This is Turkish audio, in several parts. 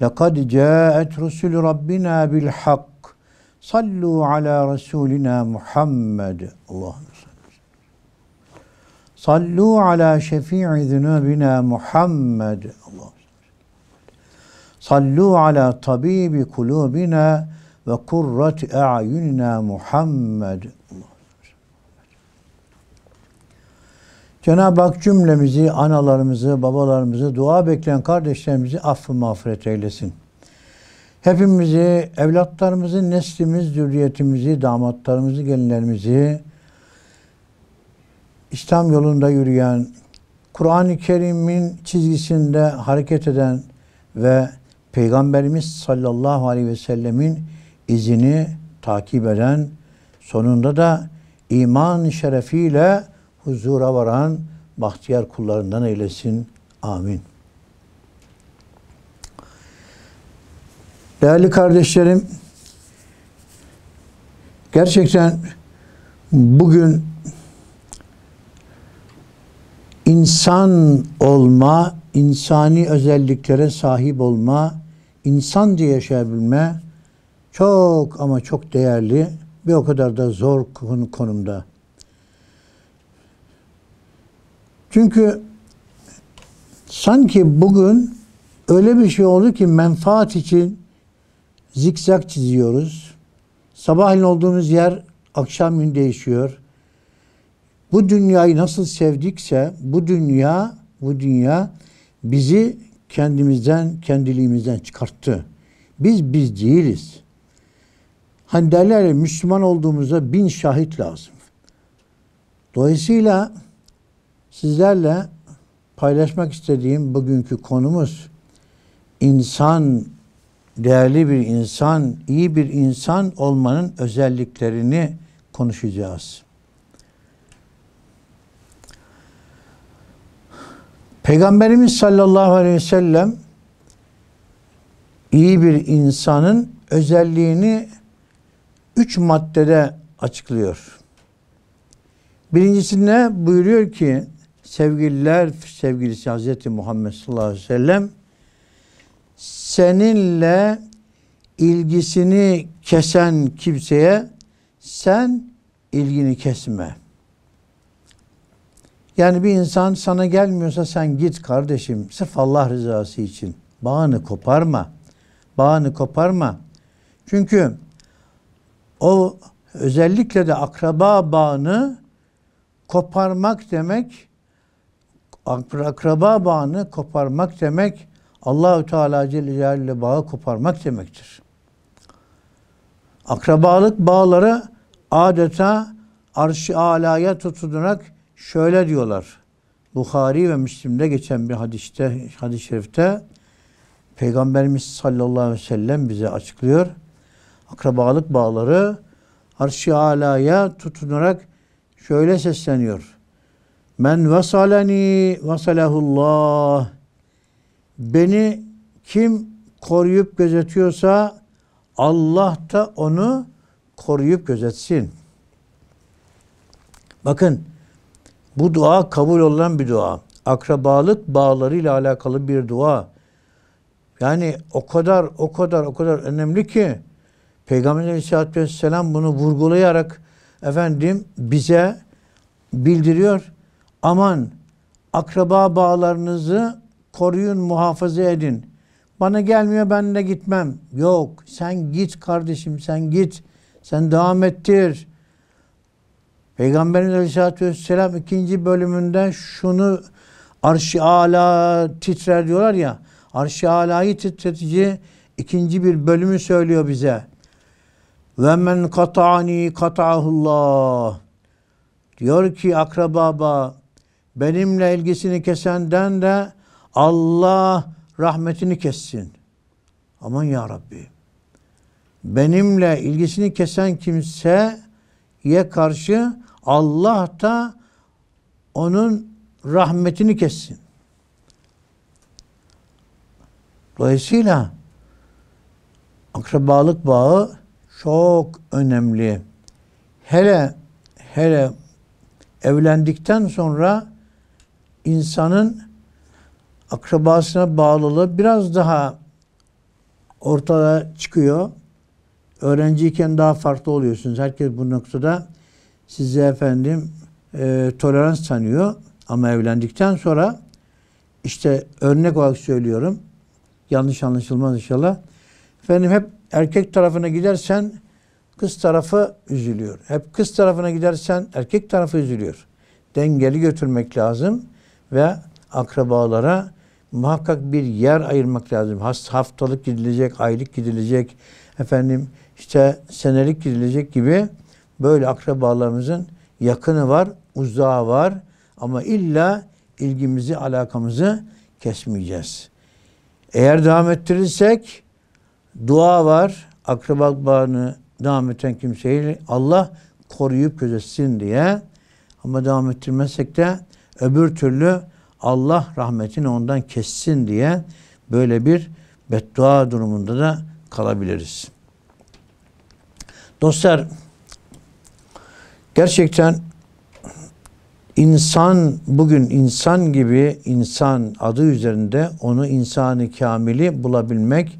لقد جاءت رسل ربنا بالحق صلوا على رسولنا محمد اللهم صل صلوا على شفيع ذنوبنا محمد اللهم صلوا على طبيب قلوبنا وقرة أعيننا محمد اللهم Cenab-ı Hak cümlemizi, analarımızı, babalarımızı, dua bekleyen kardeşlerimizi affı mağfiret eylesin. Hepimizi, evlatlarımızı, neslimiz, zürriyetimizi, damatlarımızı, gelinlerimizi İslam yolunda yürüyen, Kur'an-ı Kerim'in çizgisinde hareket eden ve Peygamberimiz sallallahu aleyhi ve sellemin izini takip eden, sonunda da iman şerefiyle huzura varan bahtiyar kullarından eylesin. Amin. Değerli kardeşlerim, gerçekten bugün insan olma, insani özelliklere sahip olma, insan diye yaşayabilme çok ama çok değerli, bir o kadar da zor konumda. Çünkü sanki bugün öyle bir şey oldu ki menfaat için zikzak çiziyoruz. Sabahleyin olduğunuz yer akşam gün değişiyor. Bu dünyayı nasıl sevdikse bu dünya bu dünya bizi kendimizden, kendiliğimizden çıkarttı. Biz biz değiliz. Hani derler ya, Müslüman olduğumuza bin şahit lazım. Dolayısıyla Sizlerle paylaşmak istediğim bugünkü konumuz insan, değerli bir insan, iyi bir insan olmanın özelliklerini konuşacağız. Peygamberimiz sallallahu aleyhi ve sellem iyi bir insanın özelliğini üç maddede açıklıyor. Birincisinde buyuruyor ki sevgililer sevgilisi Hazreti Muhammed sallallahu aleyhi ve sellem seninle ilgisini kesen kimseye sen ilgini kesme. Yani bir insan sana gelmiyorsa sen git kardeşim sırf Allah rızası için. Bağını koparma. Bağını koparma. Çünkü o özellikle de akraba bağını koparmak demek akraba bağını koparmak demek Allahü Teala Celle Celaluhu bağı koparmak demektir. Akrabalık bağları adeta arş-ı alaya tutunarak şöyle diyorlar. Bukhari ve Müslim'de geçen bir hadiste, hadis-i şerifte Peygamberimiz sallallahu aleyhi ve sellem bize açıklıyor. Akrabalık bağları arş-ı alaya tutunarak şöyle sesleniyor. Men vesaleni vesalehullah. Beni kim koruyup gözetiyorsa Allah da onu koruyup gözetsin. Bakın bu dua kabul olan bir dua. Akrabalık bağlarıyla alakalı bir dua. Yani o kadar o kadar o kadar önemli ki Peygamber Aleyhisselatü Vesselam bunu vurgulayarak efendim bize bildiriyor. Aman akraba bağlarınızı koruyun, muhafaza edin. Bana gelmiyor ben de gitmem. Yok sen git kardeşim sen git. Sen devam ettir. Peygamberimiz Aleyhisselatü Vesselam ikinci bölümünden şunu arş-ı ala titrer diyorlar ya. Arş-ı alayı titretici ikinci bir bölümü söylüyor bize. Ve men kata'ani kata'ahullah. Diyor ki akraba akrababa benimle ilgisini kesenden de Allah rahmetini kessin. Aman ya Rabbi. Benimle ilgisini kesen kimseye karşı Allah da onun rahmetini kessin. Dolayısıyla akrabalık bağı çok önemli. Hele hele evlendikten sonra insanın akrabasına bağlılığı biraz daha ortaya çıkıyor. Öğrenciyken daha farklı oluyorsunuz. Herkes bu noktada size efendim e, tolerans tanıyor. Ama evlendikten sonra işte örnek olarak söylüyorum. Yanlış anlaşılmaz inşallah. Efendim hep erkek tarafına gidersen kız tarafı üzülüyor. Hep kız tarafına gidersen erkek tarafı üzülüyor. Dengeli götürmek lazım ve akrabalara muhakkak bir yer ayırmak lazım. Has, haftalık gidilecek, aylık gidilecek, efendim işte senelik gidilecek gibi böyle akrabalarımızın yakını var, uzağı var ama illa ilgimizi, alakamızı kesmeyeceğiz. Eğer devam ettirirsek dua var. Akraba bağını devam eden kimseyi Allah koruyup gözetsin diye. Ama devam ettirmezsek de Öbür türlü Allah rahmetini ondan kessin diye böyle bir beddua durumunda da kalabiliriz. Dostlar gerçekten insan bugün insan gibi insan adı üzerinde onu insanı kamili bulabilmek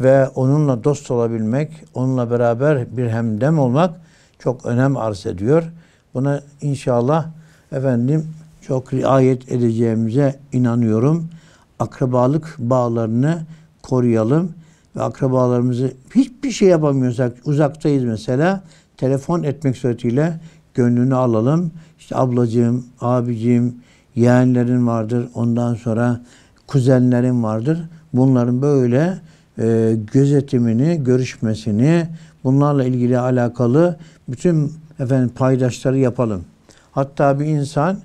ve onunla dost olabilmek, onunla beraber bir hemdem olmak çok önem arz ediyor. Buna inşallah efendim çok riayet edeceğimize inanıyorum. Akrabalık bağlarını koruyalım ve akrabalarımızı hiçbir şey yapamıyorsak uzaktayız mesela telefon etmek suretiyle gönlünü alalım. İşte ablacığım, abicim, yeğenlerin vardır. Ondan sonra kuzenlerin vardır. Bunların böyle e, gözetimini, görüşmesini, bunlarla ilgili alakalı bütün efendim paydaşları yapalım. Hatta bir insan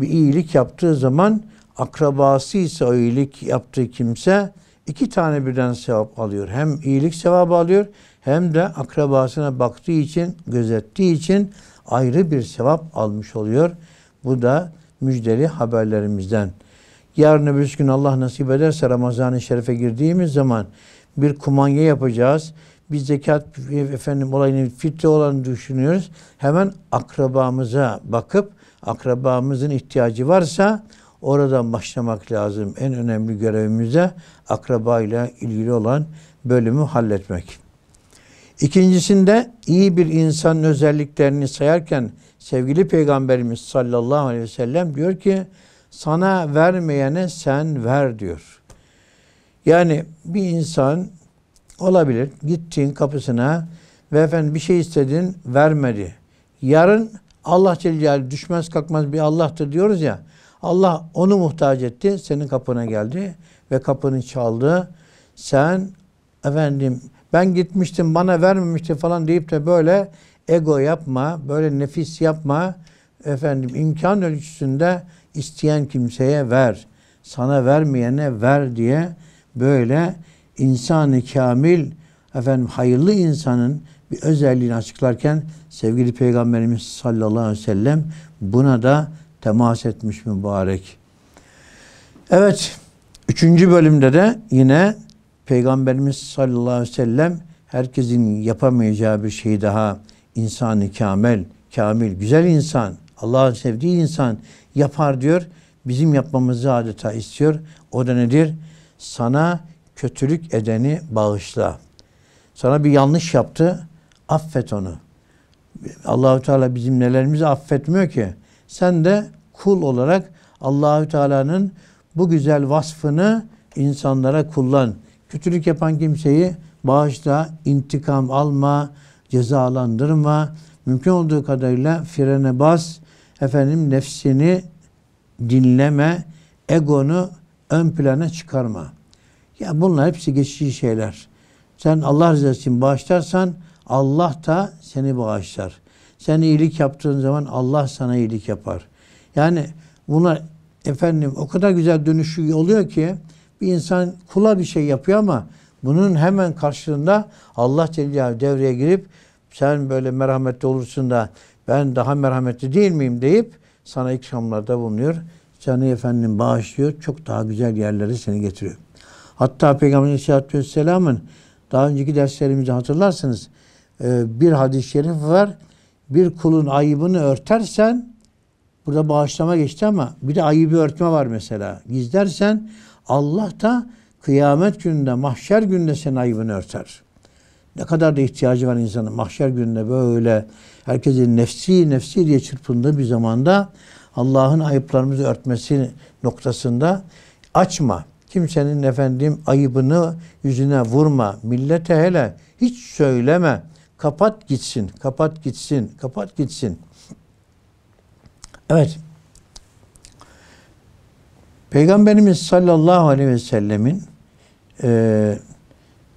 bir iyilik yaptığı zaman akrabası ise o iyilik yaptığı kimse iki tane birden sevap alıyor. Hem iyilik sevabı alıyor hem de akrabasına baktığı için, gözettiği için ayrı bir sevap almış oluyor. Bu da müjdeli haberlerimizden. Yarın öbür gün Allah nasip ederse Ramazan-ı Şerif'e girdiğimiz zaman bir kumanya yapacağız. Biz zekat e, efendim olayını fitre olan düşünüyoruz. Hemen akrabamıza bakıp akrabamızın ihtiyacı varsa oradan başlamak lazım. En önemli görevimize akraba ile ilgili olan bölümü halletmek. İkincisinde iyi bir insanın özelliklerini sayarken sevgili Peygamberimiz sallallahu aleyhi ve sellem diyor ki sana vermeyene sen ver diyor. Yani bir insan olabilir gittiğin kapısına ve efendim bir şey istedin vermedi. Yarın Allah Celle düşmez kalkmaz bir Allah'tır diyoruz ya. Allah onu muhtaç etti, senin kapına geldi ve kapını çaldı. Sen efendim ben gitmiştim bana vermemişti falan deyip de böyle ego yapma, böyle nefis yapma. Efendim imkan ölçüsünde isteyen kimseye ver. Sana vermeyene ver diye böyle insanı kamil efendim hayırlı insanın bir özelliğini açıklarken sevgili Peygamberimiz sallallahu aleyhi ve sellem buna da temas etmiş mübarek. Evet, üçüncü bölümde de yine Peygamberimiz sallallahu aleyhi ve sellem herkesin yapamayacağı bir şey daha insanı kamel, kamil, güzel insan, Allah'ın sevdiği insan yapar diyor. Bizim yapmamızı adeta istiyor. O da nedir? Sana kötülük edeni bağışla. Sana bir yanlış yaptı affet onu. Allahü Teala bizim nelerimizi affetmiyor ki. Sen de kul olarak Allahü Teala'nın bu güzel vasfını insanlara kullan. Kötülük yapan kimseyi bağışla, intikam alma, cezalandırma. Mümkün olduğu kadarıyla frene bas. Efendim nefsini dinleme, egonu ön plana çıkarma. Ya bunlar hepsi geçici şeyler. Sen Allah rızası için bağışlarsan Allah da seni bağışlar. Sen iyilik yaptığın zaman Allah sana iyilik yapar. Yani buna efendim o kadar güzel dönüşü oluyor ki bir insan kula bir şey yapıyor ama bunun hemen karşılığında Allah Teala devreye girip sen böyle merhametli olursun da ben daha merhametli değil miyim deyip sana ikramlarda bulunuyor. Seni efendim bağışlıyor. Çok daha güzel yerlere seni getiriyor. Hatta Peygamber Aleyhisselatü Vesselam'ın daha önceki derslerimizi hatırlarsınız. E, bir hadis-i şerif var. Bir kulun ayıbını örtersen burada bağışlama geçti ama bir de ayıbı örtme var mesela. Gizlersen Allah da kıyamet gününde, mahşer gününde senin ayıbını örter. Ne kadar da ihtiyacı var insanın mahşer gününde böyle herkesin nefsi nefsi diye çırpındığı bir zamanda Allah'ın ayıplarımızı örtmesi noktasında açma. Kimsenin efendim ayıbını yüzüne vurma. Millete hele hiç söyleme. Kapat gitsin, kapat gitsin, kapat gitsin. Evet. Peygamberimiz sallallahu aleyhi ve sellemin e,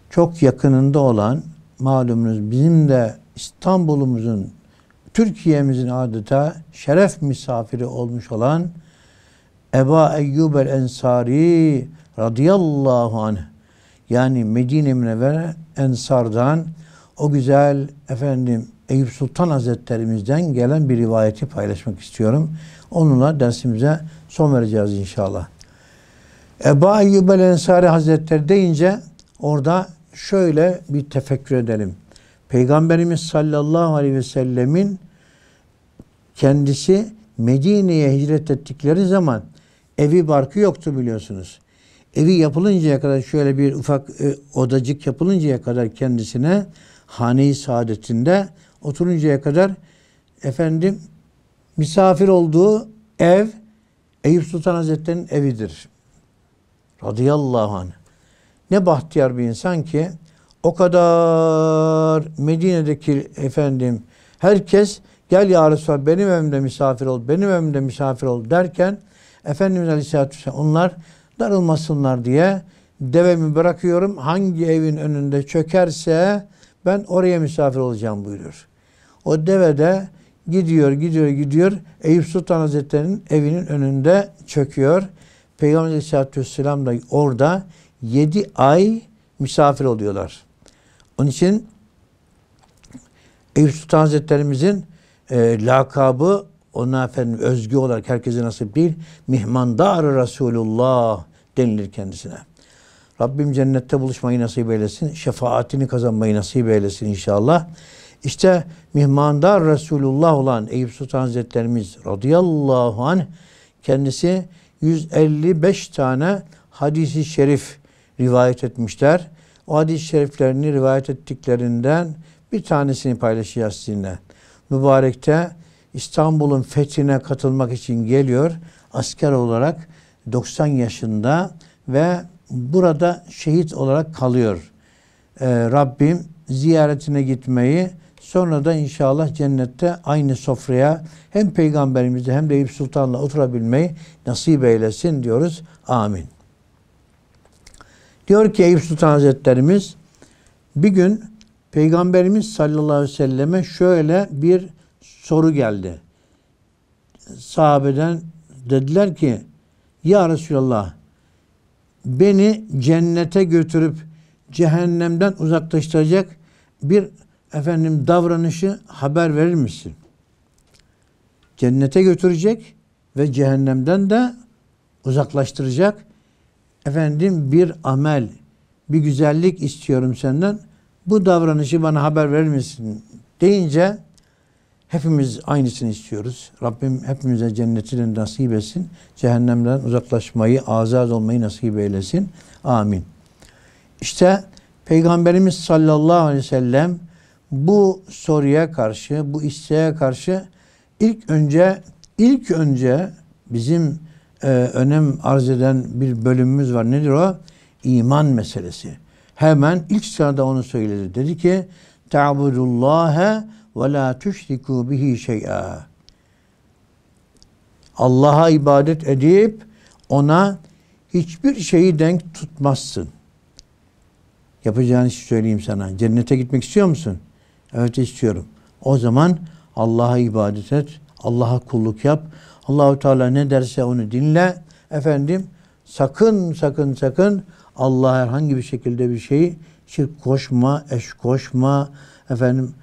çok yakınında olan malumunuz bizim de İstanbul'umuzun, Türkiye'mizin adeta şeref misafiri olmuş olan Eba Eyyub el Ensari radıyallahu anh yani Medine Münevvere Ensar'dan o güzel efendim Eyüp Sultan Hazretlerimizden gelen bir rivayeti paylaşmak istiyorum. Onunla dersimize son vereceğiz inşallah. Eba Eyyubel Ensari Hazretleri deyince orada şöyle bir tefekkür edelim. Peygamberimiz sallallahu aleyhi ve sellemin kendisi Medine'ye hicret ettikleri zaman evi barkı yoktu biliyorsunuz. Evi yapılıncaya kadar şöyle bir ufak e, odacık yapılıncaya kadar kendisine hane-i saadetinde oturuncaya kadar efendim misafir olduğu ev Eyüp Sultan Hazretleri'nin evidir. Radıyallahu anh. Ne bahtiyar bir insan ki o kadar Medine'deki efendim herkes gel ya Resulallah benim evimde misafir ol, benim evimde misafir ol derken Efendimiz Aleyhisselatü Vesselam onlar darılmasınlar diye devemi bırakıyorum. Hangi evin önünde çökerse ben oraya misafir olacağım buyuruyor. O deve de gidiyor, gidiyor, gidiyor. Eyüp Sultan Hazretleri'nin evinin önünde çöküyor. Peygamber Aleyhisselatü Vesselam da orada yedi ay misafir oluyorlar. Onun için Eyüp Sultan Hazretlerimizin e, lakabı ona efendim özgü olarak herkese nasip değil. Mihmandar Resulullah denilir kendisine. Rabbim cennette buluşmayı nasip eylesin. Şefaatini kazanmayı nasip eylesin inşallah. İşte mihmandar Resulullah olan Eyüp Sultan Hazretlerimiz radıyallahu anh kendisi 155 tane hadisi şerif rivayet etmişler. O hadis-i şeriflerini rivayet ettiklerinden bir tanesini paylaşacağız sizinle. Mübarek'te İstanbul'un fethine katılmak için geliyor. Asker olarak 90 yaşında ve burada şehit olarak kalıyor. Ee, Rabbim ziyaretine gitmeyi sonra da inşallah cennette aynı sofraya hem peygamberimizle hem de Eyüp Sultan'la oturabilmeyi nasip eylesin diyoruz. Amin. Diyor ki Eyüp Sultan Hazretlerimiz bir gün Peygamberimiz sallallahu aleyhi ve selleme şöyle bir soru geldi. Sahabeden dediler ki Ya Resulallah beni cennete götürüp cehennemden uzaklaştıracak bir efendim davranışı haber verir misin? Cennete götürecek ve cehennemden de uzaklaştıracak efendim bir amel, bir güzellik istiyorum senden. Bu davranışı bana haber verir misin? deyince Hepimiz aynısını istiyoruz. Rabbim hepimize cennetini nasip etsin. Cehennemden uzaklaşmayı, azaz olmayı nasip eylesin. Amin. İşte Peygamberimiz sallallahu aleyhi ve sellem bu soruya karşı, bu isteğe karşı ilk önce ilk önce bizim e, önem arz eden bir bölümümüz var. Nedir o? İman meselesi. Hemen ilk sırada onu söyledi. Dedi ki: "Ta'budullaha ve la tüşriku bihi şey'a. Allah'a ibadet edip ona hiçbir şeyi denk tutmazsın. Yapacağını söyleyeyim sana. Cennete gitmek istiyor musun? Evet istiyorum. O zaman Allah'a ibadet et. Allah'a kulluk yap. Allahu Teala ne derse onu dinle. Efendim sakın sakın sakın Allah'a herhangi bir şekilde bir şeyi şirk koşma, eş koşma, efendim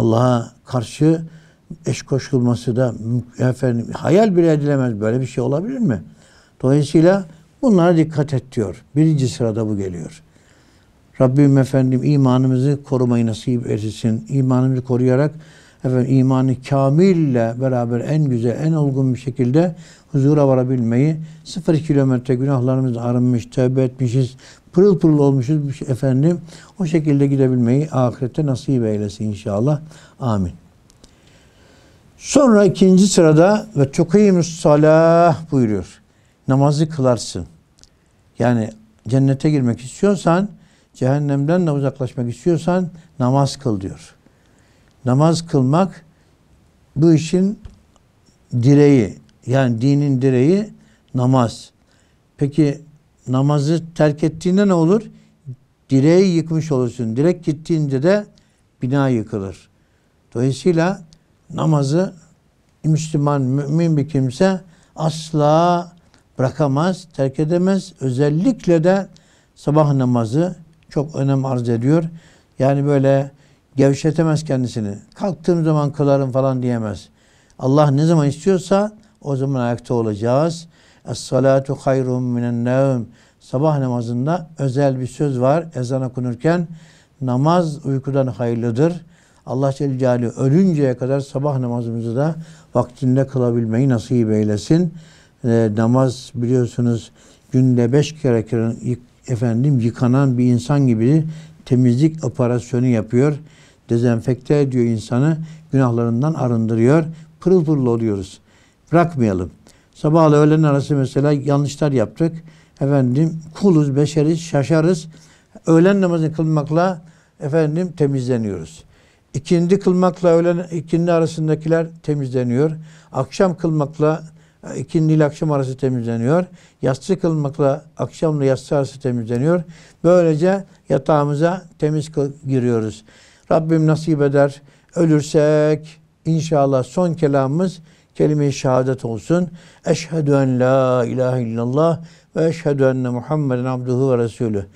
Allah'a karşı eş koşulması da efendim hayal bile edilemez. Böyle bir şey olabilir mi? Dolayısıyla bunlara dikkat et diyor. Birinci sırada bu geliyor. Rabbim efendim imanımızı korumayı nasip etsin. İmanımızı koruyarak efendim, imanı kamille beraber en güzel, en olgun bir şekilde huzura varabilmeyi, sıfır kilometre günahlarımız arınmış, tövbe etmişiz, pırıl pırıl olmuşuz şey, efendim. O şekilde gidebilmeyi ahirette nasip eylesin inşallah. Amin. Sonra ikinci sırada ve çok iyi salah buyuruyor. Namazı kılarsın. Yani cennete girmek istiyorsan, cehennemden de uzaklaşmak istiyorsan namaz kıl diyor namaz kılmak bu işin direği. Yani dinin direği namaz. Peki namazı terk ettiğinde ne olur? Direği yıkmış olursun. Direk gittiğinde de bina yıkılır. Dolayısıyla namazı Müslüman, mümin bir kimse asla bırakamaz, terk edemez. Özellikle de sabah namazı çok önem arz ediyor. Yani böyle Gevşetemez kendisini. Kalktığım zaman kılarım falan diyemez. Allah ne zaman istiyorsa o zaman ayakta olacağız. Es-salatu hayrun minen Sabah namazında özel bir söz var ezan okunurken. Namaz uykudan hayırlıdır. Allah Celle Celaluhu ölünceye kadar sabah namazımızı da vaktinde kılabilmeyi nasip eylesin. E, namaz biliyorsunuz günde beş kere efendim yıkanan bir insan gibi temizlik operasyonu yapıyor dezenfekte ediyor insanı, günahlarından arındırıyor. Pırıl pırıl oluyoruz. Bırakmayalım. Sabahla öğlen arası mesela yanlışlar yaptık. Efendim kuluz, beşeriz, şaşarız. Öğlen namazını kılmakla efendim temizleniyoruz. İkindi kılmakla öğlen ikindi arasındakiler temizleniyor. Akşam kılmakla e, ikindi ile akşam arası temizleniyor. Yatsı kılmakla akşamla yatsı arası temizleniyor. Böylece yatağımıza temiz giriyoruz. Rabbim nasip eder. Ölürsek inşallah son kelamımız kelime-i şehadet olsun. Eşhedü en la ilahe illallah ve eşhedü enne Muhammeden abduhu ve resulü.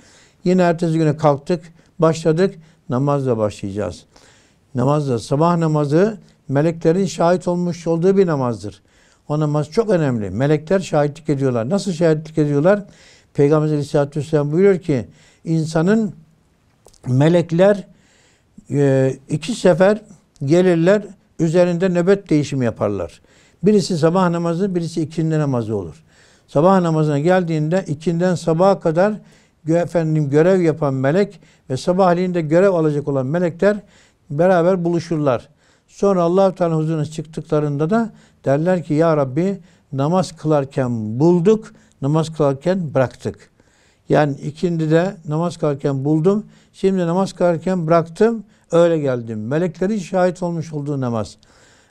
Yine ertesi güne kalktık, başladık. Namazla başlayacağız. Namazla, sabah namazı meleklerin şahit olmuş olduğu bir namazdır. O namaz çok önemli. Melekler şahitlik ediyorlar. Nasıl şahitlik ediyorlar? Peygamber Aleyhisselatü Vesselam buyuruyor ki insanın melekler e, iki sefer gelirler üzerinde nöbet değişimi yaparlar. Birisi sabah namazı, birisi ikindi namazı olur. Sabah namazına geldiğinde ikinden sabaha kadar efendim görev yapan melek ve sabahleyin görev alacak olan melekler beraber buluşurlar. Sonra Allah Teala huzuruna çıktıklarında da derler ki ya Rabbi namaz kılarken bulduk, namaz kılarken bıraktık. Yani ikindi de namaz kılarken buldum, şimdi namaz kılarken bıraktım. Öyle geldim. Meleklerin şahit olmuş olduğu namaz.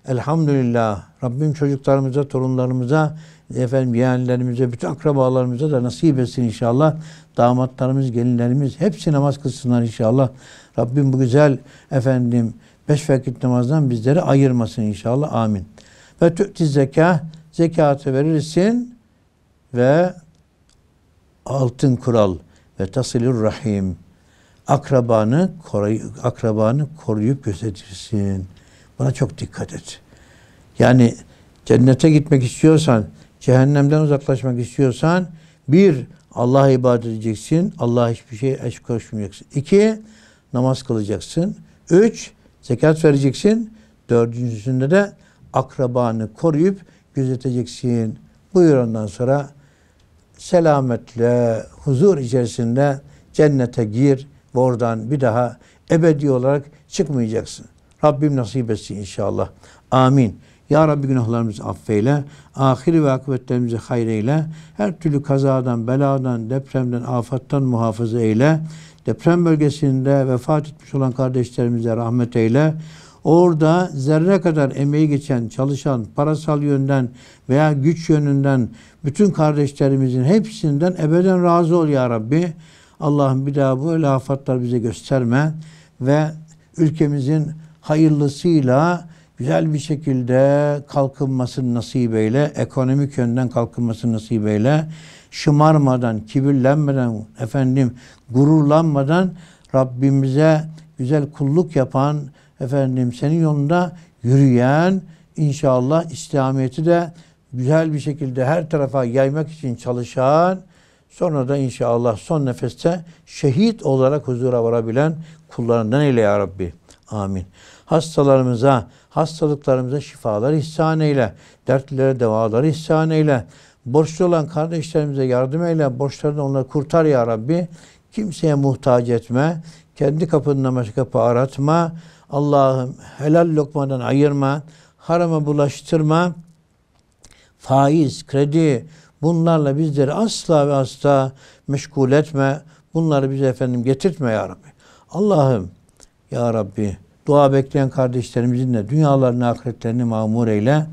Elhamdülillah. Rabbim çocuklarımıza, torunlarımıza, efendim yeğenlerimize, bütün akrabalarımıza da nasip etsin inşallah. Damatlarımız, gelinlerimiz hepsi namaz kılsınlar inşallah. Rabbim bu güzel efendim beş vakit namazdan bizleri ayırmasın inşallah. Amin. Ve tü'ti zeka, zekatı verirsin ve altın kural ve tasilur rahim akrabanı koruy akrabanı koruyup gözetirsin. Buna çok dikkat et. Yani cennete gitmek istiyorsan, cehennemden uzaklaşmak istiyorsan bir Allah'a ibadet edeceksin. Allah'a hiçbir şey eş koşmayacaksın. İki, namaz kılacaksın. Üç, zekat vereceksin. Dördüncüsünde de akrabanı koruyup gözeteceksin. Buyur ondan sonra selametle, huzur içerisinde cennete gir oradan bir daha ebedi olarak çıkmayacaksın. Rabbim nasip etsin inşallah. Amin. Ya Rabbi günahlarımızı affeyle, ahiri ve akıbetlerimizi hayreyle, her türlü kazadan, beladan, depremden, afattan muhafaza eyle. Deprem bölgesinde vefat etmiş olan kardeşlerimize rahmet eyle. Orada zerre kadar emeği geçen, çalışan, parasal yönden veya güç yönünden bütün kardeşlerimizin hepsinden ebeden razı ol ya Rabbi. Allah'ım bir daha böyle afatlar bize gösterme ve ülkemizin hayırlısıyla güzel bir şekilde kalkınmasını nasip eyle, ekonomik yönden kalkınmasını nasip eyle. Şımarmadan, kibirlenmeden, efendim gururlanmadan Rabbimize güzel kulluk yapan, efendim senin yolunda yürüyen, inşallah İslamiyet'i de güzel bir şekilde her tarafa yaymak için çalışan, Sonra da inşallah son nefeste şehit olarak huzura varabilen kullarından eyle ya Rabbi. Amin. Hastalarımıza, hastalıklarımıza şifalar ihsan eyle. Dertlilere devalar ihsan eyle. Borçlu olan kardeşlerimize yardım eyle. Borçlarını onları kurtar ya Rabbi. Kimseye muhtaç etme. Kendi kapından başka kapı aratma. Allah'ım helal lokmadan ayırma. Harama bulaştırma. Faiz, kredi, Bunlarla bizleri asla ve asla meşgul etme. Bunları bize efendim getirtme ya Rabbi. Allah'ım ya Rabbi dua bekleyen kardeşlerimizin de dünyalarını ahiretlerini mamur eyle.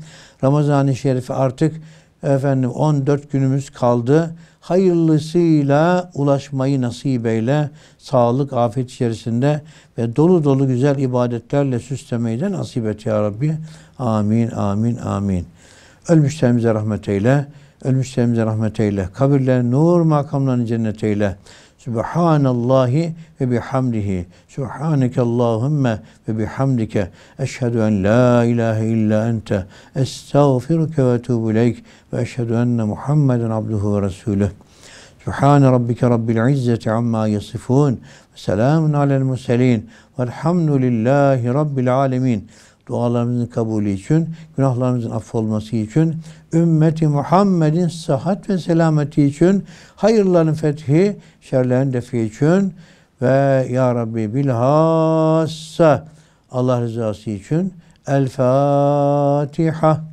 Ramazan-ı Şerif'i artık efendim 14 günümüz kaldı. Hayırlısıyla ulaşmayı nasip eyle. Sağlık, afet içerisinde ve dolu dolu güzel ibadetlerle süslemeyi de nasip et ya Rabbi. Amin, amin, amin. Ölmüşlerimize rahmet eyle. Ölmüşlerimize rahmet eyle. Kabirlerini nur makamlarını cennet eyle. Subhanallahi ve bihamdihi. Subhaneke Allahümme ve bihamdike. Eşhedü en la ilahe illa ente. Estağfiruke ve etubu ileyk. Ve eşhedü enne Muhammeden abduhu ve resulüh. Subhan rabbike rabbil izzeti amma yasifun. Selamun alel murselin. Velhamdülillahi rabbil alemin dualarımızın kabulü için, günahlarımızın affolması için, ümmeti Muhammed'in sıhhat ve selameti için, hayırların fethi, şerlerin defi için ve Ya Rabbi bilhassa Allah rızası için El Fatiha.